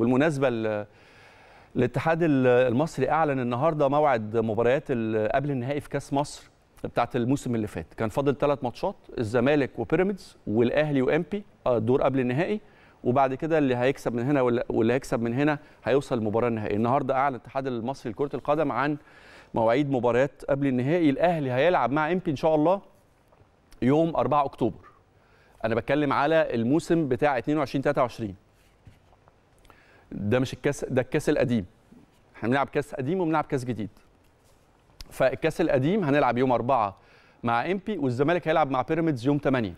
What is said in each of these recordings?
بالمناسبه الاتحاد المصري اعلن النهارده موعد مباريات قبل النهائي في كاس مصر بتاعه الموسم اللي فات كان فاضل ثلاث ماتشات الزمالك وبيراميدز والاهلي وامبي آه، دور قبل النهائي وبعد كده اللي هيكسب من هنا واللي هيكسب من هنا هيوصل المباراه النهائيه النهارده اعلن الاتحاد المصري لكره القدم عن مواعيد مباريات قبل النهائي الاهلي هيلعب مع امبي ان شاء الله يوم 4 اكتوبر انا بتكلم على الموسم بتاع 22 23 ده مش الكاس ده الكاس القديم احنا بنلعب كاس قديم وبنلعب كاس جديد فالكاس القديم هنلعب يوم أربعة مع امبي والزمالك هيلعب مع بيراميدز يوم 8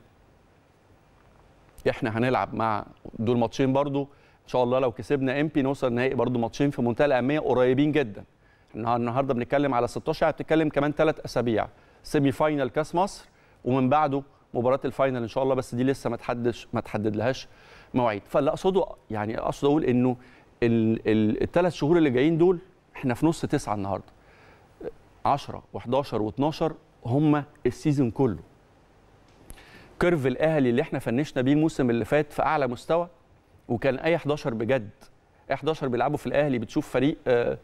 احنا هنلعب مع دول ماتشين برضو ان شاء الله لو كسبنا امبي نوصل نهائي برضو ماتشين في منتهى الاهميه قريبين جدا احنا النهارده بنتكلم على 16 بتتكلم كمان ثلاث اسابيع سيمي فاينل كاس مصر ومن بعده مباراه الفاينل ان شاء الله بس دي لسه ما تحدش ما تحدد لهاش مواعيد فاللي اقصده يعني اقصد اقول انه الثلاث شهور اللي جايين دول احنا في نص تسعه النهارده 10 و11 و12 هم السيزون كله كيرف الاهلي اللي احنا فنشنا بيه الموسم اللي فات في اعلى مستوى وكان اي 11 بجد اي 11 بيلعبوا في الاهلي بتشوف فريق آه،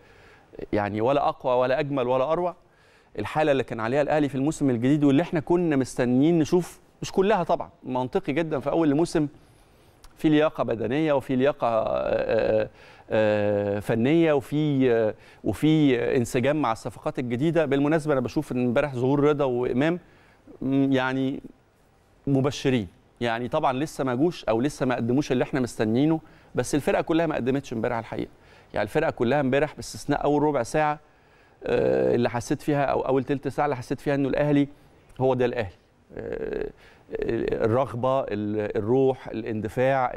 يعني ولا اقوى ولا اجمل ولا اروع الحاله اللي كان عليها الاهلي في الموسم الجديد واللي احنا كنا مستنيين نشوف مش كلها طبعا منطقي جدا في اول الموسم في لياقه بدنيه وفي لياقه آه، آه، آه، فنيه وفي وفي انسجام مع الصفقات الجديده بالمناسبه انا بشوف ان امبارح ظهور رضا وامام يعني مبشرين يعني طبعا لسه ما جوش او لسه ما قدموش اللي احنا مستنيينه بس الفرقه كلها ما قدمتش امبارح الحقيقه يعني الفرقه كلها امبارح باستثناء اول ربع ساعه اللي حسيت فيها او اول ثلث ساعه اللي حسيت فيها انه الاهلي هو ده الاهلي آه، آه، الرغبه الروح الاندفاع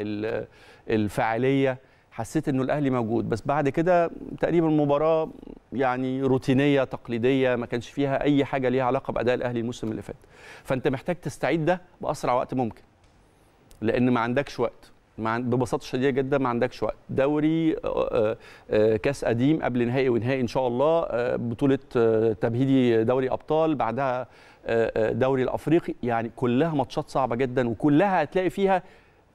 الفعاليه حسيت انه الاهلي موجود بس بعد كده تقريبا المباراه يعني روتينيه تقليديه ما كانش فيها اي حاجه ليها علاقه باداء الاهلي الموسم اللي فات فانت محتاج تستعيد ده باسرع وقت ممكن لان ما عندكش وقت ببساطه شديده جدا ما عندكش وقت دوري آه، آه، كاس قديم قبل نهائي ونهائي ان شاء الله آه، بطوله تمهيدي دوري ابطال بعدها دوري الافريقي يعني كلها ماتشات صعبه جدا وكلها هتلاقي فيها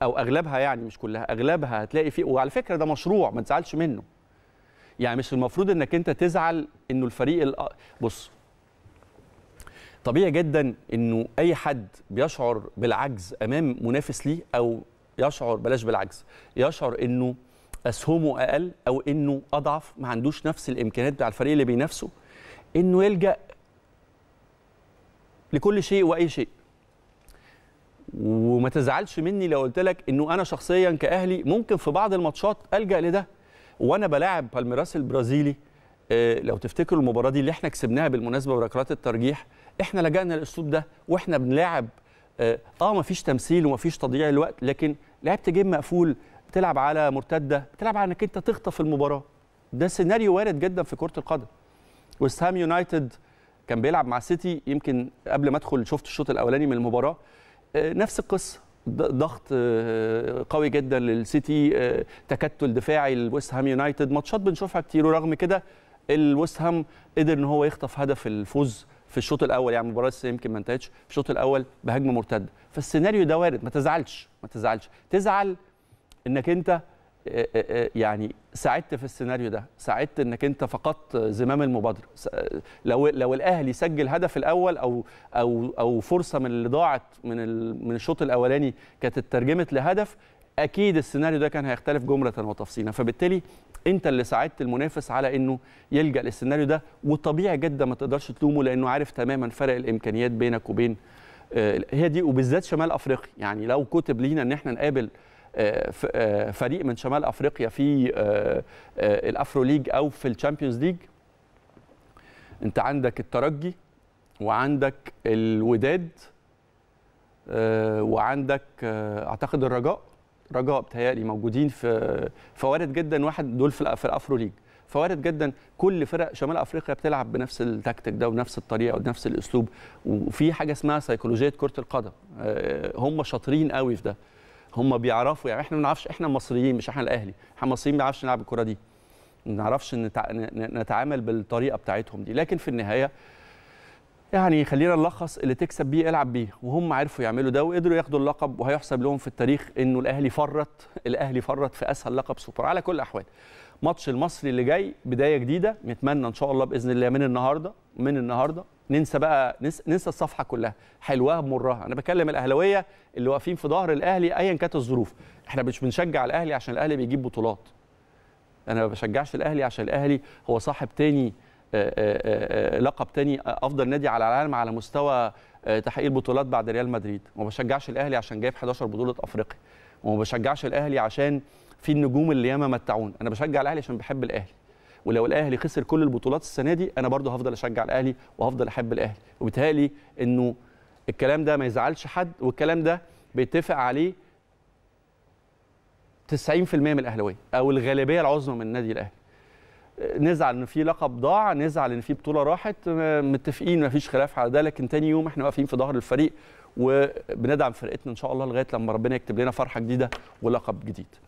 او اغلبها يعني مش كلها اغلبها هتلاقي فيه وعلى فكره ده مشروع ما تزعلش منه يعني مش المفروض انك انت تزعل انه الفريق بص طبيعي جدا انه اي حد بيشعر بالعجز امام منافس ليه او يشعر بلاش بالعجز يشعر انه اسهمه اقل او انه اضعف ما عندوش نفس الامكانيات بتاع الفريق اللي بينافسه انه يلجا لكل شيء واي شيء وما تزعلش مني لو قلت لك انه انا شخصيا كاهلي ممكن في بعض الماتشات الجا لده وانا بلاعب بالميراس البرازيلي آه، لو تفتكروا المباراه دي اللي احنا كسبناها بالمناسبه بركلات الترجيح احنا لجأنا للاسلوب ده واحنا بنلاعب اه, آه، ما فيش تمثيل وما فيش تضييع الوقت لكن لعبت جيم مقفول بتلعب على مرتده بتلعب على انك انت تخطف المباراه ده سيناريو وارد جدا في كره القدم ويست هام يونايتد كان بيلعب مع سيتي يمكن قبل ما ادخل شفت الشوط الاولاني من المباراه آه، نفس القصه ضغط آه، قوي جدا للسيتي تكتل دفاعي لويست هام يونايتد ماتشات بنشوفها كتير ورغم كده الويست هام قدر ان هو يخطف هدف الفوز في الشوط الاول يعني المباراه لسه يمكن ما انتهتش في الشوط الاول بهجمه مرتده فالسيناريو ده وارد ما تزعلش ما تزعلش تزعل انك انت يعني ساعدت في السيناريو ده ساعدت انك انت فقدت زمام المبادره لو لو الاهلي سجل هدف الاول او او او فرصه من اللي ضاعت من من الشوط الاولاني كانت اترجمت لهدف اكيد السيناريو ده كان هيختلف جمله وتفصيلا فبالتالي انت اللي ساعدت المنافس على انه يلجا للسيناريو ده وطبيعي جدا ما تقدرش تلومه لانه عارف تماما فرق الامكانيات بينك وبين آه، هي دي وبالذات شمال افريقيا يعني لو كتب لينا ان احنا نقابل آه، فريق من شمال افريقيا في آه، آه، الافرو ليج او في الشامبيونز ليج انت عندك الترجي وعندك الوداد وعندك اعتقد الرجاء رجاء بتهيألي موجودين في فوارد جدا واحد دول في الافرو ليج فوارد جدا كل فرق شمال افريقيا بتلعب بنفس التكتيك ده ونفس الطريقه ونفس الاسلوب وفي حاجه اسمها سيكولوجيه كره القدم هم شاطرين قوي في ده هم بيعرفوا يعني احنا ما بنعرفش احنا المصريين مش احنا الاهلي احنا المصريين ما بنعرفش نلعب الكره دي ما بنعرفش نتعامل بالطريقه بتاعتهم دي لكن في النهايه يعني خلينا نلخص اللي تكسب بيه العب بيه وهم عرفوا يعملوا ده وقدروا ياخدوا اللقب وهيحسب لهم في التاريخ انه الاهلي فرط الاهلي فرط في اسهل لقب سوبر على كل الاحوال ماتش المصري اللي جاي بدايه جديده نتمنى ان شاء الله باذن الله من النهارده من النهارده ننسى بقى ننسى الصفحه كلها حلوها بمرها انا بكلم الاهلاويه اللي واقفين في ظهر الاهلي ايا كانت الظروف احنا مش بنشجع الاهلي عشان الاهلي بيجيب بطولات انا ما بشجعش الاهلي عشان الاهلي هو صاحب تاني آه، آه، آه، لقب تاني افضل نادي على العالم على مستوى تحقيق البطولات بعد ريال مدريد وما بشجعش الاهلي عشان جايب 11 بطوله افريقيا وما بشجعش الاهلي عشان في النجوم اللي ياما متعون انا بشجع الاهلي عشان بحب الاهلي ولو الاهلي خسر كل البطولات السنه دي انا برضه هفضل اشجع الاهلي وهفضل احب الاهلي وبالتالي انه الكلام ده ما يزعلش حد والكلام ده بيتفق عليه 90% من الاهلاويه او الغالبيه العظمى من النادي الاهلي نزعل ان في لقب ضاع نزعل ان في بطوله راحت متفقين مفيش خلاف على ده لكن تاني يوم احنا واقفين في ظهر الفريق وبندعم فرقتنا ان شاء الله لغايه لما ربنا يكتب لنا فرحه جديده ولقب جديد